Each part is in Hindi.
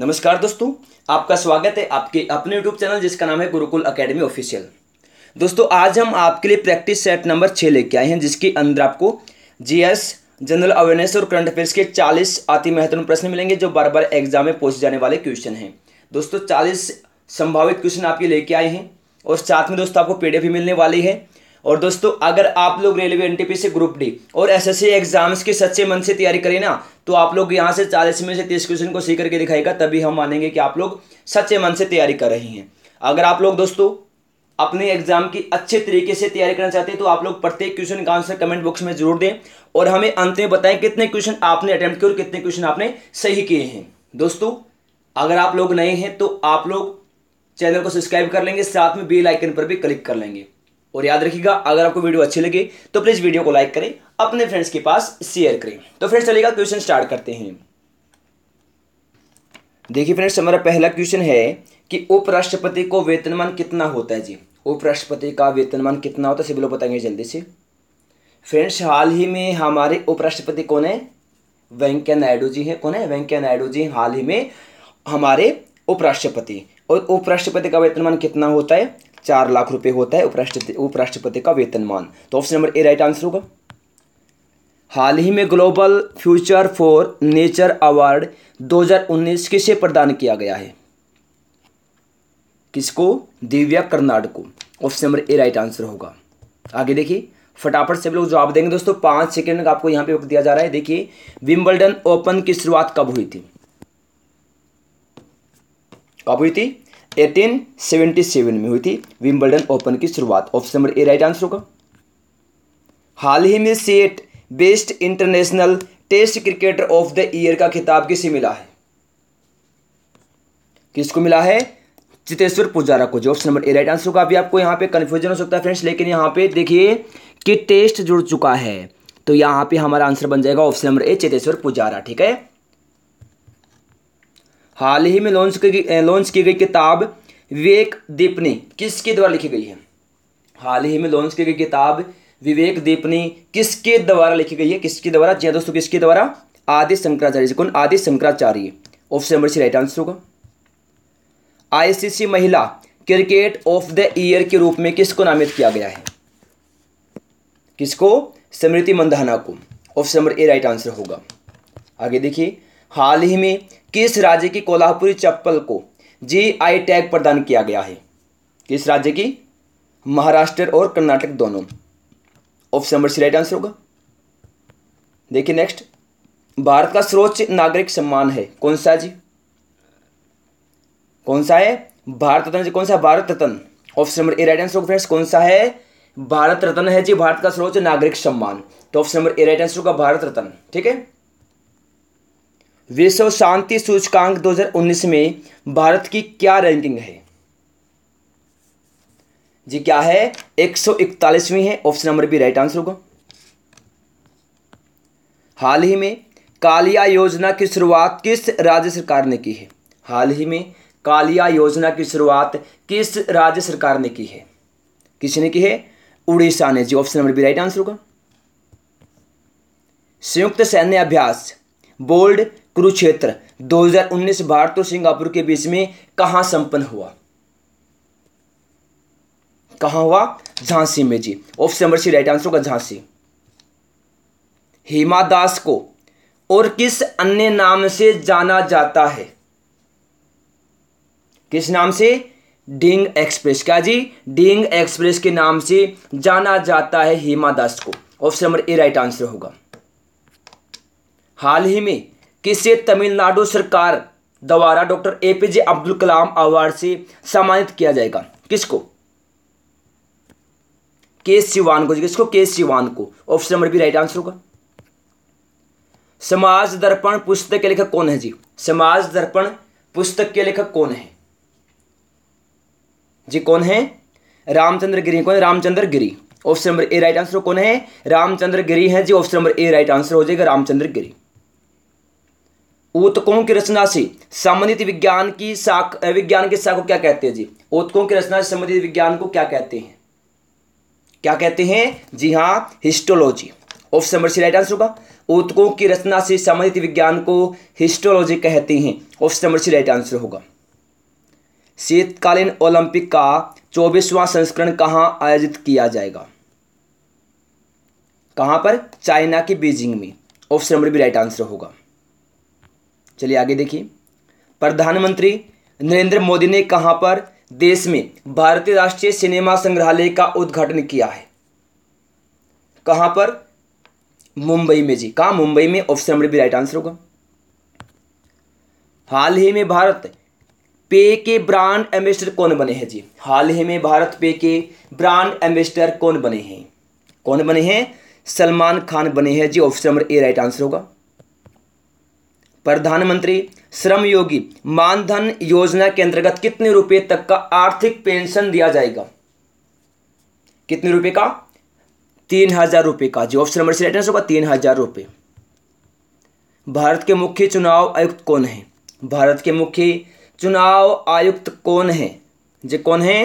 नमस्कार दोस्तों आपका स्वागत है आपके अपने यूट्यूब चैनल जिसका नाम है गुरुकुल अकेडमी ऑफिशियल दोस्तों आज हम आपके लिए प्रैक्टिस सेट नंबर छः लेके आए हैं जिसके अंदर आपको जीएस जनरल अवेयरनेस और करंट अफेयर्स के 40 अति महत्वपूर्ण प्रश्न मिलेंगे जो बार बार एग्जाम में पूछे जाने वाले क्वेश्चन हैं दोस्तों 40 संभावित क्वेश्चन आपके लेके आए हैं और साथ में दोस्तों आपको पी भी मिलने वाली है और दोस्तों अगर आप लोग रेलवे पी से ग्रुप डी और एस एग्जाम्स की सच्चे मन से तैयारी करें ना तो आप लोग यहाँ से चालीस में से तीस क्वेश्चन को सीख करके दिखाएगा तभी हम मानेंगे कि आप लोग सच्चे मन से तैयारी कर रहे हैं अगर आप लोग दोस्तों अपने एग्जाम की अच्छे तरीके से तैयारी करना चाहते हैं तो आप लोग प्रत्येक क्वेश्चन का आंसर कमेंट बॉक्स में जरूर दें और हमें अंत में बताएं कितने क्वेश्चन आपने अटेम्प्ट किए और कितने क्वेश्चन आपने सही किए हैं दोस्तों अगर आप लोग नए हैं तो आप लोग चैनल को सब्सक्राइब कर लेंगे साथ में बेल आइकन पर भी क्लिक कर लेंगे और याद रखिएगा अगर आपको वीडियो अच्छी लगे तो प्लीज़ वीडियो को लाइक करें अपने फ्रेंड्स के पास शेयर करें तो फ्रेंड्स चलेगा क्वेश्चन स्टार्ट करते हैं देखिए फ्रेंड्स हमारा पहला क्वेश्चन है कि उपराष्ट्रपति को वेतनमान कितना होता है जी उपराष्ट्रपति का वेतनमान कितना होता है सभी लोग बताएंगे जल्दी से फ्रेंड्स हाल ही में हमारे उपराष्ट्रपति कौन है वेंकैया नायडू जी हैं कौन है वेंकैया नायडू जी हाल ही में हमारे उपराष्ट्रपति और उपराष्ट्रपति का वेतनमान कितना होता है चार लाख रुपए होता है उपराष्ट्रपति उपराष्ट्रपति का वेतनमान तो option number A right answer होगा हाल ही में global future for nature award 2019 किसे प्रदान किया गया है किसको दिव्या कर्नाड को option number A right answer होगा आगे देखिए फटाफट से लोग जवाब देंगे दोस्तों पांच सेकेंड का आपको यहां पे वक्त दिया जा रहा है देखिए विम्बलडन ओपन की शुरुआत कब हुई थी कब हुई थी 1877 में हुई थी विम्बलडन ओपन की शुरुआत option number A right answer होगा हाल ही में CEAT best international test cricketer of the year का खिताब किसे मिला है किसको मिला है चितेश्वर पुजारा को जो option number A right answer होगा अभी आपको यहां पे कंफ्यूजन हो सकता है फ्रेंड्स लेकिन यहां पे देखिए कि टेस्ट जुड़ चुका है तो यहां पे हमारा आंसर बन जाएगा option number A Cheteshwar Pujara ठीक है हाल ही में लॉन्च की लॉन्च की गई किताब विवेक दीपनी किसके द्वारा लिखी गई है हाल ही में लॉन्च की गई किताब विवेक दीपनी किसके द्वारा लिखी गई है किसके द्वारा जी हाँ दोस्तों किसके द्वारा आदि शंकराचार्य कौन Adi Shankaracharya option number C right answer होगा आईसीसी महिला क्रिकेट ऑफ द ईयर के रूप में किसको नामित किया गया है किसको स्मृति मंदाना को option number A right answer होगा आगे देखिए हाल ही में किस राज्य की कोल्हापुरी चप्पल को जी आई टैग प्रदान किया गया है किस राज्य की महाराष्ट्र और कर्नाटक दोनों option number C right answer होगा देखिए नेक्स्ट भारत का सर्वोच्च नागरिक सम्मान है कौन सा जी कौन सा है भारत रत्न जी कौन सा Bharat Ratna option number A right answer होगा फ्रेंड्स कौन सा है भारत रत्न है जी भारत का सर्वोच्च नागरिक सम्मान तो option number A right answer होगा भारत रत्न ठीक है विश्व शांति सूचकांक 2019 में भारत की क्या रैंकिंग है जी क्या है एक सौ इकतालीसवीं है option number B right answer होगा हाल ही में कालिया योजना की शुरुआत किस राज्य सरकार ने की है हाल ही में कालिया योजना की शुरुआत किस राज्य सरकार ने की है किसने की है उड़ीसा ने जी option number B right answer होगा संयुक्त सैन्य अभ्यास बोल्ड कुरुक्षेत्र 2019 भारत और सिंगापुर के बीच में कहा संपन्न हुआ कहा हुआ झांसी में जी option number C right answer होगा झांसी हेमा दास को और किस अन्य नाम से जाना जाता है किस नाम से डिंग एक्सप्रेस क्या जी डिंग एक्सप्रेस के नाम से जाना जाता है हेमा दास को option number A right answer होगा हाल ही में किसे तमिलनाडु सरकार द्वारा doctor A Abdul Kalam award से सम्मानित किया जाएगा किसको के सिवान को किसको के सिवान को option number B right answer होगा समाज दर्पण पुस्तक के लेखक कौन है जी समाज दर्पण पुस्तक के लेखक कौन है जी कौन है रामचंद्र गिरी कौन है Ramchandra Giri option number A right answer कौन है रामचंद्र गिरी है जी option number A right answer हो जाएगा रामचंद्र गिरी ऊतकों की रचना से संबंधित विज्ञान की शाख विज्ञान की शाख को क्या कहते हैं जी ऊतकों की रचना से संबंधित विज्ञान को क्या कहते हैं क्या कहते हैं जी हाँ histology option number C right answer होगा ऊतकों की रचना से संबंधित विज्ञान को हिस्टोलॉजी कहते हैं option number C right answer होगा शीतकालीन ओलंपिक का चौबीसवां संस्करण कहां आयोजित किया जाएगा कहां पर चाइना के बीजिंग में ऑप्शन नंबर भी राइट आंसर होगा चलिए आगे देखिए प्रधानमंत्री नरेंद्र मोदी ने कहाँ पर देश में भारतीय राष्ट्रीय सिनेमा संग्रहालय का उद्घाटन किया है कहाँ पर मुंबई में जी कहा मुंबई में ऑप्शन नंबर भी राइट आंसर होगा हाल ही में भारत पे के ब्रांड एम्बेसडर कौन बने हैं जी हाल ही में भारत पे के ब्रांड एम्बेसडर कौन बने हैं कौन बने हैं सलमान खान बने हैं जी option number A right answer होगा प्रधानमंत्री श्रम योगी मानधन योजना के अंतर्गत कितने रुपए तक का आर्थिक पेंशन दिया जाएगा कितने रुपए का तीन हजार रुपए का जो ऑप्शन नंबर से राइट होगा तीन हजार रुपए भारत के मुख्य चुनाव आयुक्त कौन है भारत के मुख्य चुनाव आयुक्त कौन है जे कौन है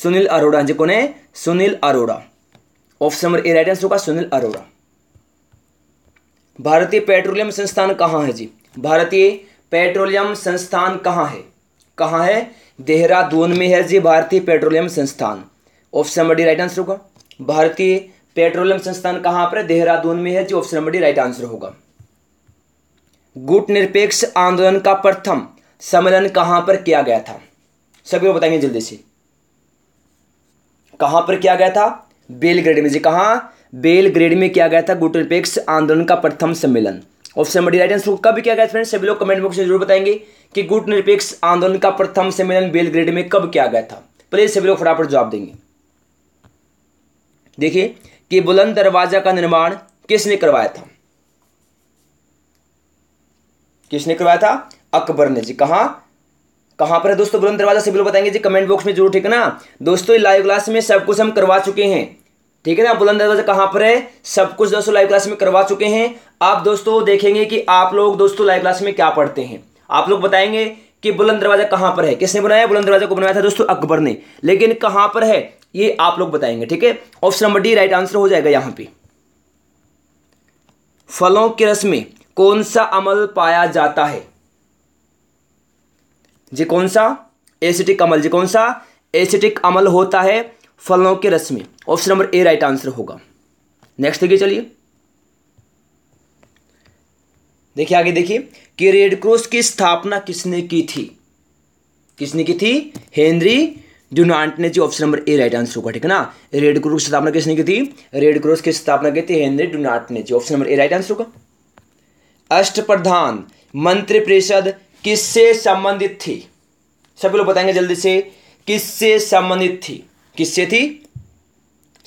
सुनील अरोड़ा जे कौन है Sunil Arora option number A right answer होगा सुनील अरोड़ा भारतीय पेट्रोलियम संस्थान कहाँ है जी भारतीय पेट्रोलियम संस्थान कहाँ है कहाँ है देहरादून में है जी भारतीय पेट्रोलियम संस्थान option number D right answer होगा भारतीय पेट्रोलियम संस्थान कहाँ पर देहरादून में है जो option number D right answer होगा गुट निरपेक्ष आंदोलन का प्रथम सम्मेलन कहाँ पर किया गया था सभी को बताएंगे जल्दी से कहाँ पर किया गया था बेलग्रेड में जी कहाँ बेलग्रेड में किया गया था गुट निरपेक्ष आंदोलन का प्रथम सम्मेलन ऑफ सेमडी राइट आंसर कब किया गया फ्रेंड्स सभी लोग कमेंट बॉक्स में जरूर बताएंगे कि गुट निरपेक्ष आंदोलन का प्रथम सम्मेलन बेलग्रेड में कब किया गया था प्लीज सभी लोग फटाफट जवाब देंगे देखिए कि बुलंद दरवाजा का निर्माण किसने करवाया था किसने करवाया था अकबर ने जी कहा कहां पर है दोस्तों बुलंद दरवाजा सभी लोग बताएंगे जी कमेंट बॉक्स में जरूर ठीक है ना दोस्तों लाइव क्लास में सब कुछ हम करवा चुके हैं ठीक है ना बुलंद दरवाजा कहां पर है सब कुछ दोस्तों लाइव क्लास में करवा चुके हैं आप दोस्तों देखेंगे कि आप लोग दोस्तों लाइव क्लास में क्या पढ़ते हैं आप लोग बताएंगे कि बुलंद दरवाजा कहां पर है किसने बनाया बुलंद दरवाजा को बनाया था दोस्तों अकबर ने लेकिन कहां पर है ये आप लोग बताएंगे ठीक है option number D right answer हो जाएगा यहां पे फलों के रस में कौन सा अमल पाया जाता है जी कौन सा एसिटिक अमल जी कौन सा एसिटिक अमल होता है फलों के रस में option number A right answer होगा नेक्स्ट देखिए चलिए देखिए आगे देखिए कि रेड क्रॉस की स्थापना किसने की थी किसने की थी हेनरी ड्यूनांट ने जी option number A right answer होगा ठीक है ना रेड क्रॉस की स्थापना किसने की थी रेड क्रॉस की स्थापना की थी हेनरी ड्यूनांट ने जी option number A right answer होगा अष्ट प्रधान मंत्री परिषद किससे संबंधित थी सभी लोग बताएंगे जल्दी से किससे संबंधित थी किससे थी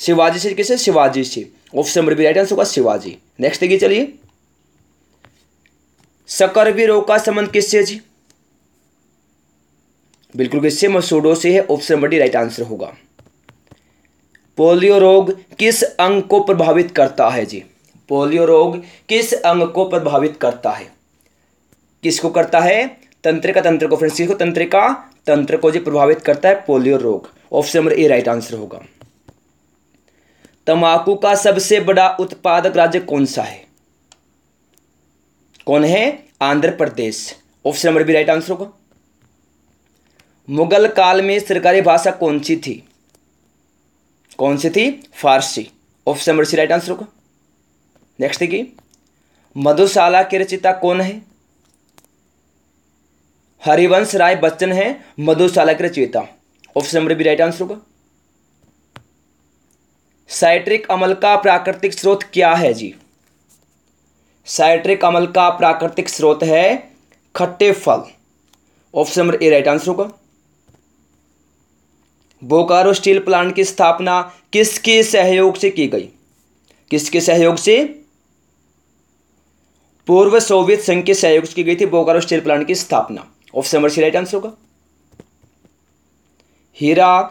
शिवाजी से किससे शिवाजी से option number B right answer होगा शिवाजी नेक्स्ट देखिए चलिए सकर्वी रोग का संबंध किससे जी बिल्कुल किससे मसूडो से है option number D right answer होगा पोलियो रोग किस अंग को प्रभावित करता है जी पोलियो रोग किस अंग को प्रभावित करता है किसको करता है तंत्र का तंत्र को फ्रेंड्स किसको तंत्र का तंत्र को जी प्रभावित करता है पोलियो रोग option number A right answer होगा तंबाकू का सबसे बड़ा उत्पादक राज्य कौन सा है कौन है आंध्र प्रदेश ऑप्शन नंबर भी राइट आंसर होगा मुगल काल में सरकारी भाषा कौन सी थी कौन सी थी Farsi option number C right answer होगा नेक्स्ट देखिए मधुशाला के रचिता कौन है हरिवंश राय बच्चन है मधुशाला के रचयिता ऑप्शन नंबर भी राइट आंसर होगा साइट्रिक अमल का प्राकृतिक स्रोत क्या है जी साइट्रिक अमल का प्राकृतिक स्रोत है खट्टे फल option number A right answer होगा बोकारो स्टील प्लांट की स्थापना किसके सहयोग से की गई किसके सहयोग से पूर्व सोवियत संघ के सहयोग से की गई थी बोकारो स्टील प्लांट की स्थापना option number C right answer होगा हीरा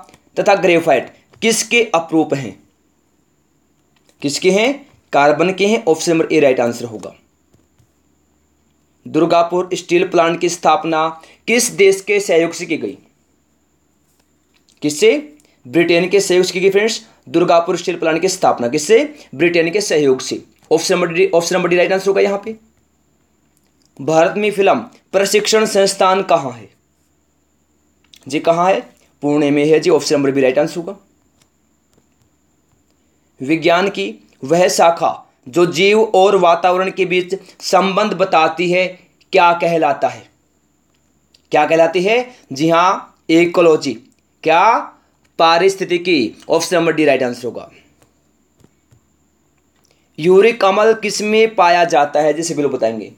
तथा ग्रेफाइट किसके अपरूप हैं किसके हैं कार्बन के हैं option number A right answer होगा दुर्गापुर स्टील प्लांट की स्थापना किस देश के सहयोग से की गई किससे ब्रिटेन के सहयोग से की गई फ्रेंड्स दुर्गापुर स्टील प्लांट की स्थापना किससे ब्रिटेन के सहयोग से option number D option number D right answer होगा यहां पे भारत में फिल्म प्रशिक्षण संस्थान कहां है जी कहां है पुणे में है जी option number B right answer होगा विज्ञान की वह शाखा जो जीव और वातावरण के बीच संबंध बताती है क्या कहलाता है क्या कहलाती है जी हाँ इकोलॉजी क्या पारिस्थितिकी option number D right answer होगा यूरिक अमल किस में पाया जाता है जैसे भी लोग बताएंगे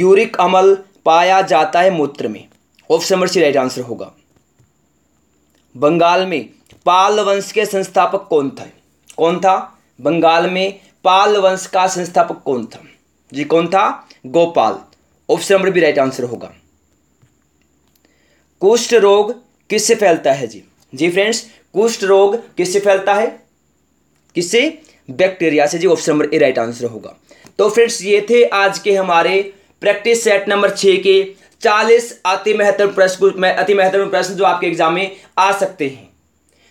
यूरिक अमल पाया जाता है मूत्र में option number C right answer होगा बंगाल में पाल वंश के संस्थापक कौन था कौन था बंगाल में पाल वंश का संस्थापक कौन था जी कौन था गोपाल ऑप्शन नंबर भी राइट आंसर होगा कुष्ठ रोग किससे फैलता है जी जी फ्रेंड्स कुष्ठ रोग किससे फैलता है किससे बैक्टीरिया से जी option number A right answer होगा तो फ्रेंड्स ये थे आज के हमारे प्रैक्टिस सेट नंबर छः के चालीस अति महत्वपूर्ण प्रश्न अति महत्वपूर्ण प्रश्न जो आपके एग्जाम में आ सकते हैं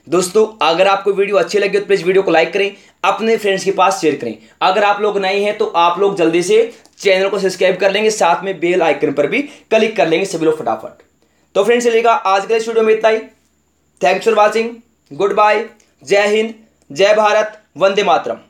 दोस्तों अगर आपको वीडियो अच्छी लगी तो प्लीज़ वीडियो को लाइक करें अपने फ्रेंड्स के पास शेयर करें अगर आप लोग नए हैं तो आप लोग जल्दी से चैनल को सब्सक्राइब कर लेंगे साथ में बेल आइकन पर भी क्लिक कर लेंगे सभी लोग फटाफट तो फ्रेंड्स चलेगा आज के इस वीडियो में इतना ही thanks for watching good bye जय हिंद जय भारत वंदे मातरम